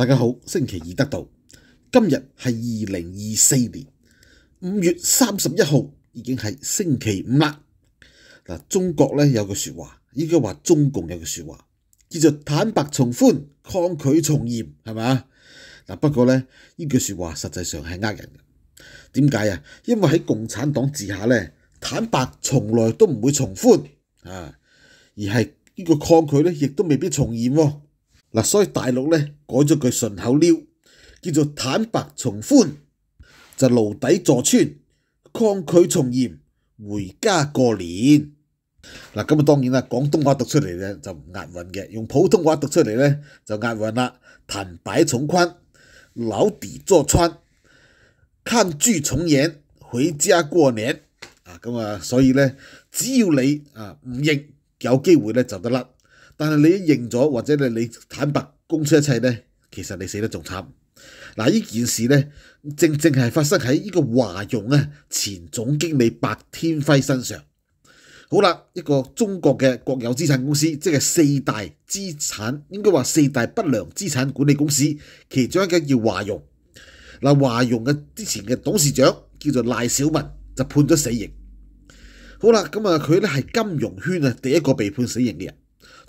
大家好，星期二得到今日系二零二四年五月三十一号，已经系星期五啦。嗱，中国咧有句说话，应该话中共有句说话，叫做坦白从宽，抗拒从严，系嘛？嗱，不过咧呢句说话实际上系呃人嘅，点解啊？因为喺共产党治下咧，坦白从来都唔会从宽啊，而系呢个抗拒咧，亦都未必从严喎。嗱，所以大陸咧改咗句順口溜，叫做坦白從寬，就牢底坐穿；抗拒從嚴，回家過年。嗱，咁啊當然啦，廣東話讀出嚟咧就唔押韻嘅，用普通話讀出嚟咧就押韻啦。坦白從寬，牢底坐穿；抗拒從嚴，回家過年。啊，咁啊，所以咧，只要你啊唔認，有機會咧就得甩。但系你認咗，或者你坦白供出一切呢，其實你死得仲慘嗱。呢件事呢，正正係發生喺呢個華融啊前總經理白天輝身上。好啦，一個中國嘅國有資產公司，即係四大資產，應該話四大不良資產管理公司，其中一個叫華融嗱。華融嘅之前嘅董事長叫做賴小文，就判咗死刑。好啦，咁啊，佢咧係金融圈啊，第一個被判死刑嘅人。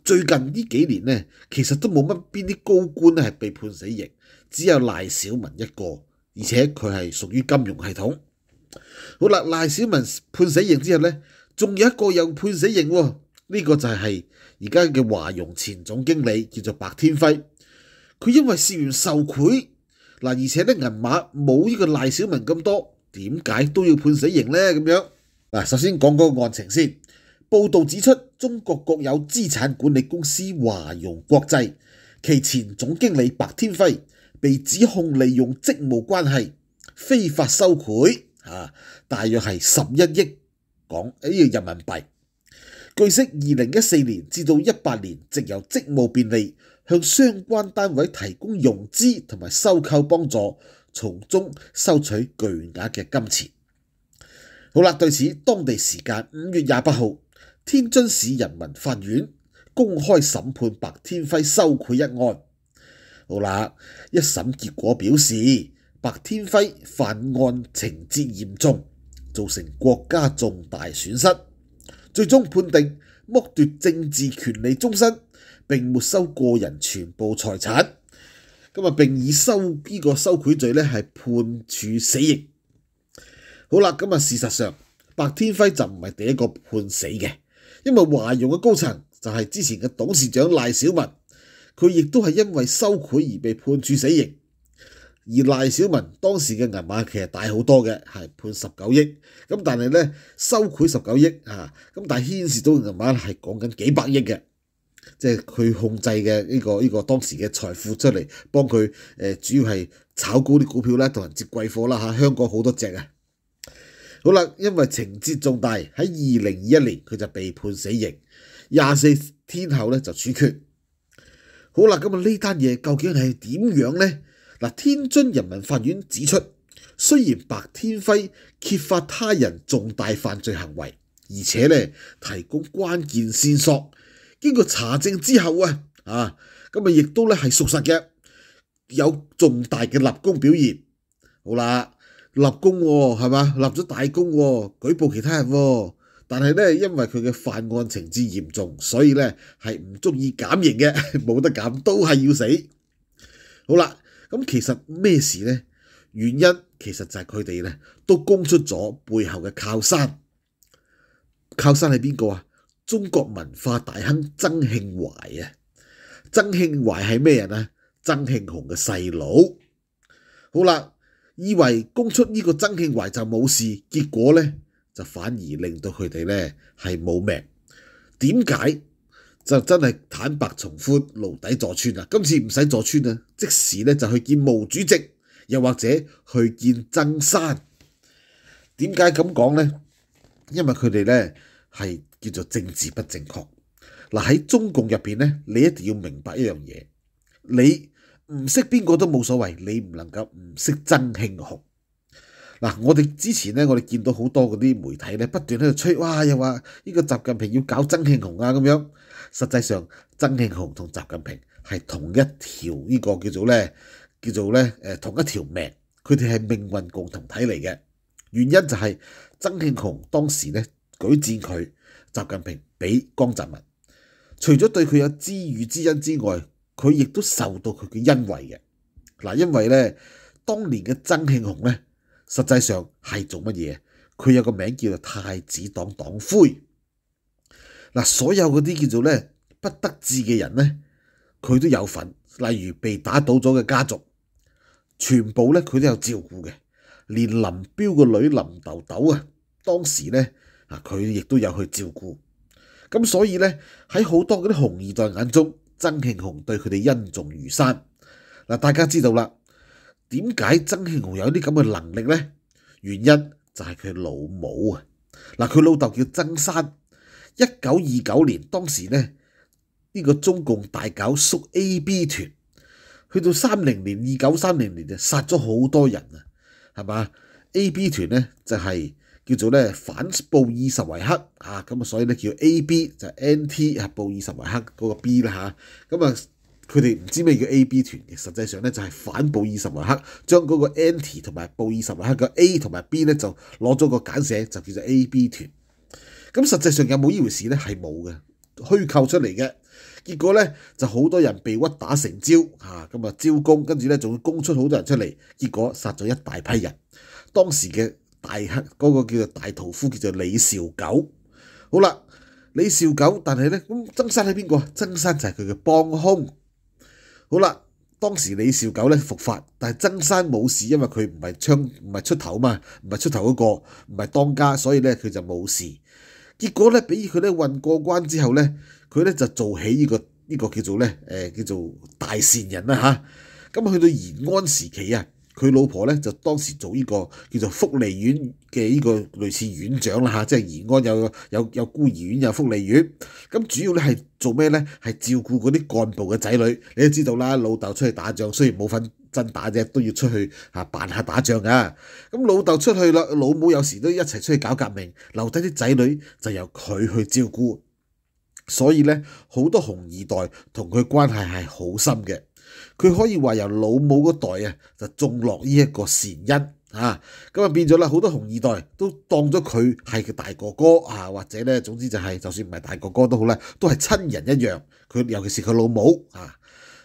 最近呢幾年呢，其實都冇乜邊啲高官係被判死刑，只有賴小文一個，而且佢係屬於金融系統。好啦，賴小文判死刑之後呢，仲有一個又判死刑喎，呢個就係而家嘅華融前總經理叫做白天輝，佢因為涉嫌受賄嗱，而且呢銀碼冇呢個賴小文咁多，點解都要判死刑呢？咁樣嗱，首先講個案情先，報道指出。中国国有资产管理公司华融国际其前总经理白天辉被指控利用职务关系非法收贿，啊，大约系十一亿港诶人民币。据悉，二零一四年至到一八年，藉由职务便利，向相关单位提供融资同埋收购帮助，从中收取巨额嘅金钱。好啦，对此，当地时间五月廿八号。天津市人民法院公开审判白天辉收贿一案。好啦，一审结果表示白天辉犯案情节严重，造成国家重大损失，最终判定剥夺政治权利终身，并没收个人全部财产。今日并以收呢个收贿罪咧，系判处死刑。好啦，今日事实上白天辉就唔系第一个判死嘅。因为华融嘅高层就系之前嘅董事长赖小文，佢亦都系因为收贿而被判处死刑。而赖小文当时嘅银码其实大好多嘅，系判十九亿，咁但系咧收贿十九亿啊，咁但系牵涉到嘅银码系讲紧几百亿嘅，即系佢控制嘅呢个呢个当时嘅财富出嚟帮佢诶，主要系炒高啲股票啦，同人接贵货啦吓，香港好多只啊。好啦，因為情節重大，喺二零二一年佢就被判死刑，廿四天後咧就處決。好啦，咁啊呢單嘢究竟係點樣呢？嗱，天津人民法院指出，雖然白天輝揭發他人重大犯罪行為，而且咧提供關鍵線索，經過查證之後啊，啊咁啊亦都咧係屬實嘅，有重大嘅立功表現。好啦。立功喎，係嘛？立咗大功喎，舉報其他人喎。但係咧，因為佢嘅犯案情節嚴重，所以咧係唔鍾意減刑嘅，冇得減，都係要死。好啦，咁其實咩事呢？原因其實就係佢哋咧都供出咗背後嘅靠山。靠山係邊個啊？中國文化大亨曾慶懷啊。曾慶懷係咩人啊？曾慶宏嘅細佬。好啦。以為供出呢個曾慶懷就冇事，結果呢，就反而令到佢哋呢係冇命。點解就真係坦白從寬，牢底坐穿啊！今次唔使坐穿啊，即时呢就去見毛主席，又或者去見曾山。點解咁講呢？因為佢哋呢係叫做政治不正確。嗱喺中共入边呢，你一定要明白一樣嘢，你。唔識邊個都冇所謂，你唔能夠唔識曾慶雄。嗱。我哋之前咧，我哋見到好多嗰啲媒體咧，不斷喺度吹，哇又話呢個習近平要搞曾慶雄啊咁樣。實際上，曾慶雄同習近平係同一條呢個叫做咧叫做咧诶，同一條命，佢哋係命運共同體嚟嘅。原因就係曾慶雄當時咧舉戰佢習近平俾江澤民，除咗對佢有知遇之恩之外。佢亦都受到佢嘅恩惠嘅，嗱，因为咧，当年嘅曾庆红咧，实际上系做乜嘢？佢有个名叫做太子党党魁，嗱，所有嗰啲叫做咧不得志嘅人咧，佢都有份。例如被打倒咗嘅家族，全部咧佢都有照顾嘅，连林彪个女林豆豆啊，当时咧啊，佢亦都有去照顾。咁所以咧，喺好多嗰啲红二代眼中。曾庆红对佢哋恩重如山嗱，大家知道啦，点解曾庆红有啲咁嘅能力呢？原因就系佢老母啊嗱，佢老豆叫曾山，一九二九年当时呢呢个中共大搞缩 A B 团，去到三零年二九三零年就杀咗好多人啊，系嘛 A B 团呢就系。叫做咧反布爾什維克啊，咁啊所以咧叫 A B 就 N T 啊布爾什維克嗰個 B 啦嚇，咁啊佢哋唔知咩叫 A B 團嘅，實際上咧就係反布爾什維克，將嗰個 N T 同埋布爾什維克個 A 同埋 B 咧就攞咗個簡寫就叫做 A B 團。咁實際上有冇呢回事咧？係冇嘅，虛構出嚟嘅。結果咧就好多人被屈打成招嚇，咁啊招供，跟住咧仲要供出好多人出嚟，結果殺咗一大批人。當時嘅。大黑嗰個叫做大屠夫，叫做李兆九。好啦，李兆九，但係咧咁曾山係邊個？曾山就係佢嘅幫凶。好啦，當時李兆九咧復發，但係曾山冇事，因為佢唔係槍唔係出頭嘛，唔係出頭嗰個，唔係當家，所以咧佢就冇事。結果咧，俾佢咧運過關之後咧，佢咧就做起呢個呢個叫做咧誒叫做大善人啦嚇。咁去到延安時期啊。佢老婆咧就當時做呢個叫做福利院嘅呢個類似院長啦嚇，即係延安有有有孤兒院有福利院，咁主要咧係做咩咧？係照顧嗰啲幹部嘅仔女。你都知道啦，老豆出去打仗雖然冇份真打啫，都要出去嚇扮下打仗噶。咁老豆出去啦，老母有時都一齊出去搞革命，留低啲仔女就由佢去照顧。所以咧，好多紅二代同佢關係係好深嘅。佢可以話由老母嗰代啊，就種落呢一個善因啊，咁啊變咗啦，好多紅二代都當咗佢係佢大哥哥啊，或者咧，總之就係就算唔係大哥哥都好啦，都係親人一樣。佢尤其是佢老母啊，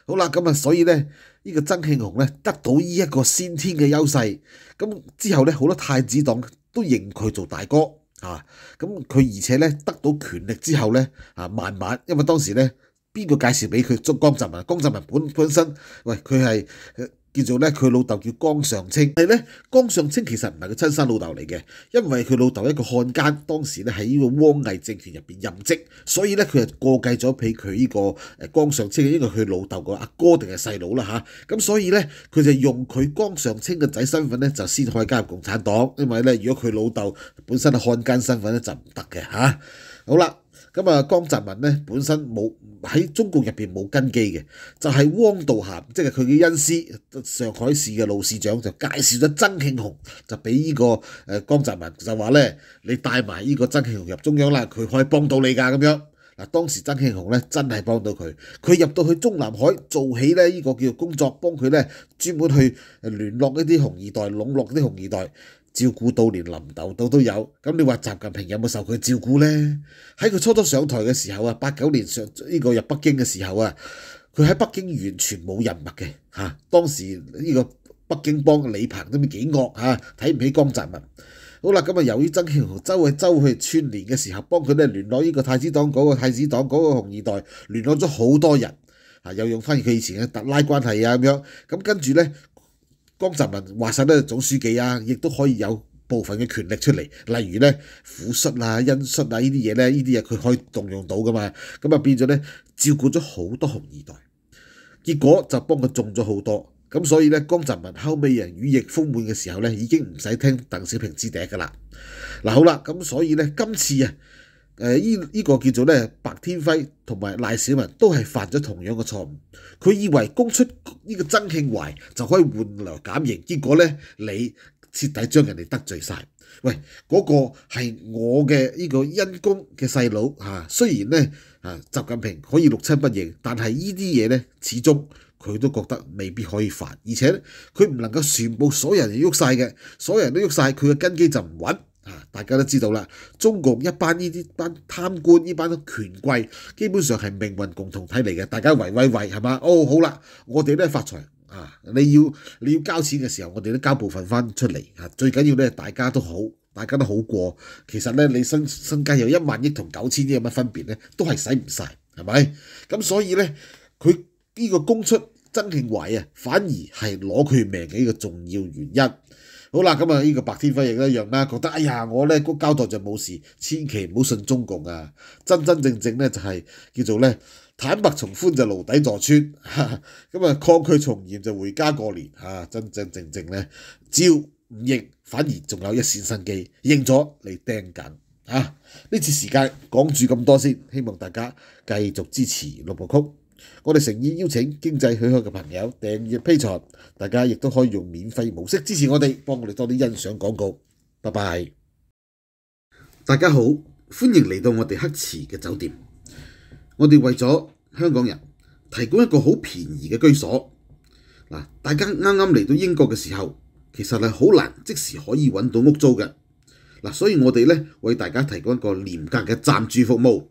好啦，咁啊，所以咧，呢個曾慶雄咧得到呢一個先天嘅優勢，咁之後咧，好多太子黨都認佢做大哥啊，咁佢而且咧得到權力之後咧啊，慢慢因為當時咧。邊個介紹俾佢？江澤民，江澤民本本身，喂，佢係叫做咧，佢老豆叫江上清，係咧，江上清其實唔係佢親生老豆嚟嘅，因為佢老豆一個漢奸，當時咧喺呢個汪毅政權入邊任職，所以咧佢就過繼咗俾佢呢個誒江上清，呢為佢老豆個阿哥定係細佬啦嚇，咁所以咧佢就用佢江上清嘅仔身份咧，就先可以加入共產黨，因為咧如果佢老豆本身係漢奸身份咧就唔得嘅嚇。好啦。咁啊，江澤民咧本身冇喺中共入边冇根基嘅，就係汪道涵，即係佢嘅恩師，上海市嘅老市長就介紹咗曾慶红，就俾呢個诶江澤民就話咧，你帶埋呢個曾慶雄入中央啦，佢可以幫到你㗎咁樣。嗱，當時曾慶雄咧真係幫到佢，佢入到去中南海做起咧呢個叫做工作，幫佢咧專門去聯絡一啲紅二代，籠络啲紅二代。照顧到連林豆豆都有，咁你話習近平有冇受佢照顧呢？喺佢初初上台嘅時候啊，八九年上呢個入北京嘅時候啊，佢喺北京完全冇人物嘅嚇。當時呢個北京幫李鵬都唔幾惡嚇，睇唔起江澤民。好啦，咁啊由於曾慶紅周去周去串聯嘅時候，幫佢咧聯絡呢個太子黨嗰個太子黨嗰個紅二代，聯絡咗好多人又用翻佢以前嘅特拉關係啊咁樣，咁跟住咧。江澤民話晒咧，總書記啊，亦都可以有部分嘅權力出嚟，例如咧，苦恤啊、恩恤啊呢啲嘢咧，呢啲嘢佢可以動用到噶嘛，咁啊變咗咧照顧咗好多紅二代，結果就幫佢種咗好多，咁所以咧江澤民後尾人羽翼丰滿嘅時候咧，已經唔使聽鄧小平之笛噶啦。嗱好啦，咁所以咧今次啊。誒依依個叫做咧，白天輝同埋賴小民都係犯咗同樣嘅錯誤。佢以為供出呢個曾慶懷就可以換來減刑，結果咧，你徹底將人哋得罪曬。喂，嗰個係我嘅呢個恩公嘅細佬嚇。雖然咧啊，習近平可以六親不認，但係呢啲嘢咧，始終佢都覺得未必可以犯，而且佢唔能夠全部所有人喐晒嘅，所有人都喐晒，佢嘅根基就唔穩。啊！大家都知道啦，中共一班呢啲班貪官呢班權貴，基本上係命運共同體嚟嘅，大家圍圍圍係嘛？哦，好啦，我哋咧發財啊！你要你要交錢嘅時候，我哋都交部分翻出嚟啊！最緊要咧，大家都好，大家都好過。其實咧，你身身家有一萬億同九千億有乜分別咧？都係使唔曬，係咪？咁所以咧，佢呢個供出曾慶懷啊，反而係攞佢命嘅一個重要原因。好啦，咁啊，呢個白天輝亦都一樣啦。覺得哎呀，我咧個交代就冇事，千祈唔好信中共啊！真真正正咧就係叫做咧坦白從寬就牢底坐穿，咁啊抗拒從嚴就回家過年嚇。真真正正咧，只要唔認，反而仲有一線生機；認咗你盯緊嚇。呢次時間講住咁多先，希望大家繼續支持六部曲。我哋诚意邀请经济许可嘅朋友订阅披材，大家亦都可以用免费模式支持我哋，帮我哋多啲欣赏广告。拜拜！大家好，欢迎嚟到我哋黑池嘅酒店。我哋为咗香港人提供一个好便宜嘅居所。嗱，大家啱啱嚟到英国嘅时候，其实系好难即时可以揾到屋租嘅。嗱，所以我哋咧为大家提供一个廉价嘅暂住服务。